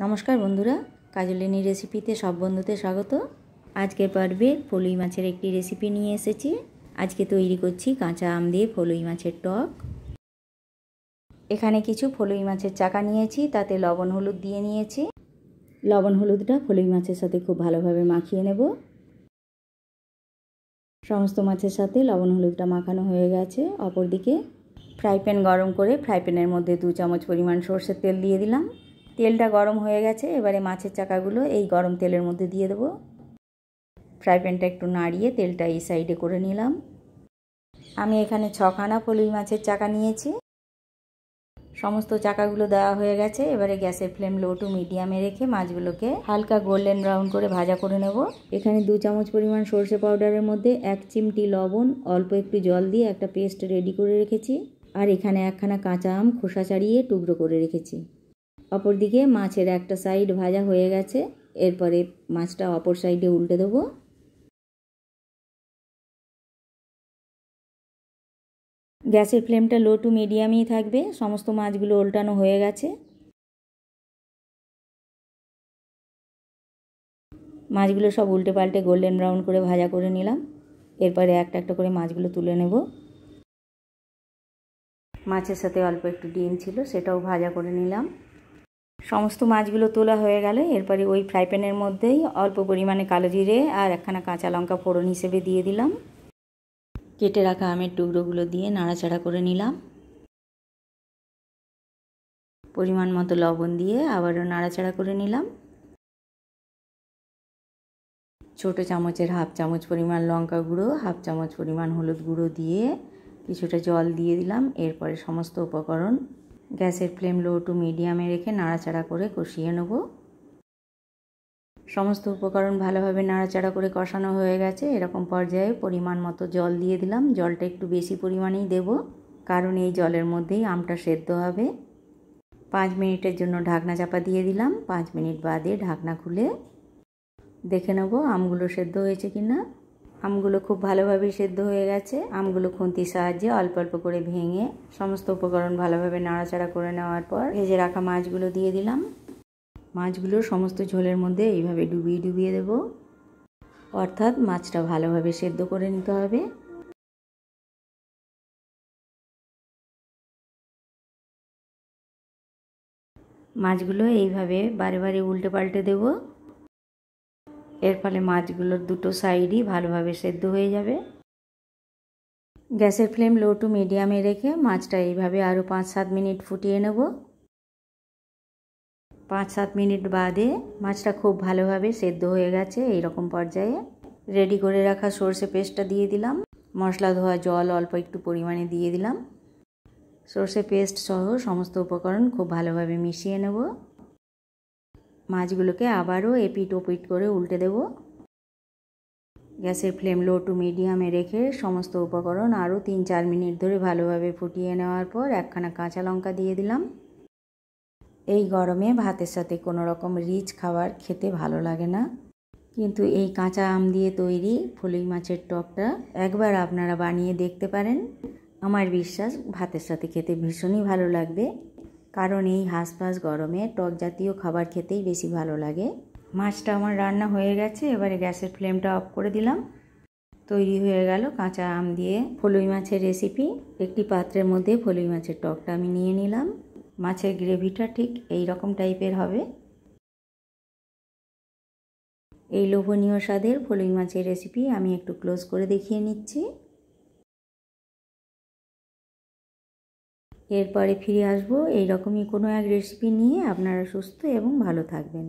নমস্কার বন্ধুরা কাজলিনি রেসিপিতে সব বন্ধুদের স্বাগত আজকে পর্বে ফলুই মাছের একটি রেসিপি নিয়ে এসেছি আজকে তৈরি করছি কাঁচা আম দিয়ে ফলুই মাছের টক এখানে কিছু ফলুই মাছের চাকা নিয়েছি তাতে লবণ হলুদ দিয়ে নিয়েছি লবণ হলুদটা ফলুই মাছের সাথে খুব ভালোভাবে মাখিয়ে নেব সমস্ত মাছের সাথে লবণ হলুদটা মাখানো হয়ে গেছে অপরদিকে ফ্রাই প্যান গরম করে ফ্রাই প্যানের মধ্যে দু চামচ পরিমাণ সর্ষের তেল দিয়ে দিলাম তেলটা গরম হয়ে গেছে এবারে মাছের চাকাগুলো এই গরম তেলের মধ্যে দিয়ে দেবো ফ্রাই প্যানটা একটু নাড়িয়ে তেলটা এই সাইডে করে নিলাম আমি এখানে ছখানা পলুই মাছের চাকা নিয়েছি সমস্ত চাকাগুলো দেওয়া হয়ে গেছে এবারে গ্যাসের ফ্লেম লো টু মিডিয়ামে রেখে মাছগুলোকে হালকা গোল্ডেন ব্রাউন করে ভাজা করে নেব এখানে দু চামচ পরিমাণ সর্ষে পাউডারের মধ্যে এক চিমটি লবণ অল্প একটু জল দিয়ে একটা পেস্ট রেডি করে রেখেছি আর এখানে একখানা কাঁচা আম খোসা ছাড়িয়ে টুকরো করে রেখেছি অপরদিকে মাছের একটা সাইড ভাজা হয়ে গেছে এরপরে মাছটা অপর সাইডে উল্টে দেবো গ্যাসের ফ্লেমটা লো টু মিডিয়ামই থাকবে সমস্ত মাছগুলো উল্টানো হয়ে গেছে মাছগুলো সব উল্টে পাল্টে গোল্ডেন ব্রাউন করে ভাজা করে নিলাম এরপরে একটা একটা করে মাছগুলো তুলে নেব মাছের সাথে অল্প একটু ডিম ছিল সেটাও ভাজা করে নিলাম সমস্ত মাছগুলো তোলা হয়ে গেল এরপরে ওই ফ্রাই প্যানের মধ্যেই অল্প পরিমাণে কালো জিরে আর একখানা কাঁচা লঙ্কা ফোড়ন হিসেবে দিয়ে দিলাম কেটে রাখা আমের টুকরোগুলো দিয়ে নাড়াচাড়া করে নিলাম পরিমাণ মতো লবণ দিয়ে আবারও নাড়াচাড়া করে নিলাম ছোট চামচের হাফ চামচ পরিমাণ লঙ্কা গুঁড়ো হাফ চামচ পরিমাণ হলুদ গুঁড়ো দিয়ে কিছুটা জল দিয়ে দিলাম এরপরে সমস্ত উপকরণ গ্যাসের ফ্লেম লো টু মিডিয়ামে রেখে নাড়াচাড়া করে কষিয়ে নেব সমস্ত উপকরণ ভালোভাবে নাড়াচাড়া করে কষানো হয়ে গেছে এরকম পর্যায়ে পরিমাণ মতো জল দিয়ে দিলাম জলটা একটু বেশি পরিমাণেই দেব কারণ এই জলের মধ্যেই আমটা সেদ্ধ হবে পাঁচ মিনিটের জন্য ঢাকনা চাপা দিয়ে দিলাম পাঁচ মিনিট বাদে ঢাকনা খুলে দেখে নেব আমগুলো সেদ্ধ হয়েছে কি না আমগুলো খুব ভালোভাবে সেদ্ধ হয়ে গেছে আমগুলো খুন্তির সাহায্যে অল্প অল্প করে ভেঙে সমস্ত উপকরণ ভালোভাবে নাড়াচাড়া করে নেওয়ার পর ভেজে রাখা মাছগুলো দিয়ে দিলাম মাছগুলো সমস্ত ঝোলের মধ্যে এইভাবে ডুবিয়ে ডুবিয়ে দেব অর্থাৎ মাছটা ভালোভাবে সেদ্ধ করে নিতে হবে মাছগুলো এইভাবে বারে বারে উল্টে পাল্টে দেবো এর ফলে মাছগুলোর দুটো সাইডই ভালোভাবে সেদ্ধ হয়ে যাবে গ্যাসের ফ্লেম লো টু মিডিয়ামে রেখে মাছটা এইভাবে আরও পাঁচ সাত মিনিট ফুটিয়ে নেব পাঁচ সাত মিনিট বাদে মাছটা খুব ভালোভাবে সেদ্ধ হয়ে গেছে এই রকম পর্যায়ে রেডি করে রাখা সর্ষে পেস্টটা দিয়ে দিলাম মশলা ধোয়া জল অল্প একটু পরিমাণে দিয়ে দিলাম সর্ষে পেস্ট সহ সমস্ত উপকরণ খুব ভালোভাবে মিশিয়ে নেব মাছগুলোকে আবারও এপিট ওপিট করে উল্টে দেব গ্যাসের ফ্লেম লো টু মিডিয়ামে রেখে সমস্ত উপকরণ আরও তিন চার মিনিট ধরে ভালোভাবে ফুটিয়ে নেওয়ার পর একখানা কাঁচা লঙ্কা দিয়ে দিলাম এই গরমে ভাতের সাথে কোনো রকম রিচ খাবার খেতে ভালো লাগে না কিন্তু এই কাঁচা আম দিয়ে তৈরি ফুলিং মাছের টকটা একবার আপনারা বানিয়ে দেখতে পারেন আমার বিশ্বাস ভাতের সাথে খেতে ভীষণই ভালো লাগবে কারণ এই হাঁসফাঁস গরমে টক জাতীয় খাবার খেতেই বেশি ভালো লাগে মাছটা আমার রান্না হয়ে গেছে এবারে গ্যাসের ফ্লেমটা অফ করে দিলাম তৈরি হয়ে গেল কাঁচা আম দিয়ে ফলুই মাছের রেসিপি একটি পাত্রের মধ্যে ফলুই মাছের টকটা আমি নিয়ে নিলাম মাছের গ্রেভিটা ঠিক এই রকম টাইপের হবে এই লোভনীয় স্বাদের ফলুই মাছের রেসিপি আমি একটু ক্লোজ করে দেখিয়ে নিচ্ছি এরপরে ফিরে আসবো এই রকমই কোনো এক রেসিপি নিয়ে আপনারা সুস্থ এবং ভালো থাকবেন